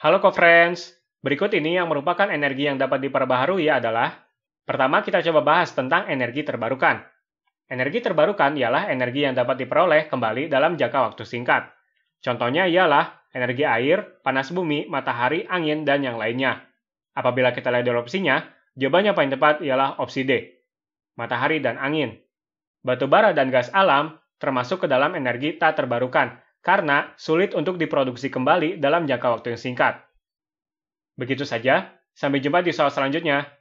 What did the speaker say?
Halo co-friends, berikut ini yang merupakan energi yang dapat diperbaharui adalah Pertama kita coba bahas tentang energi terbarukan. Energi terbarukan ialah energi yang dapat diperoleh kembali dalam jangka waktu singkat. Contohnya ialah energi air, panas bumi, matahari, angin, dan yang lainnya. Apabila kita lihat dari opsinya, jawabannya paling tepat ialah opsi D, matahari dan angin. Batu bara dan gas alam termasuk ke dalam energi tak terbarukan karena sulit untuk diproduksi kembali dalam jangka waktu yang singkat. Begitu saja, sampai jumpa di soal selanjutnya.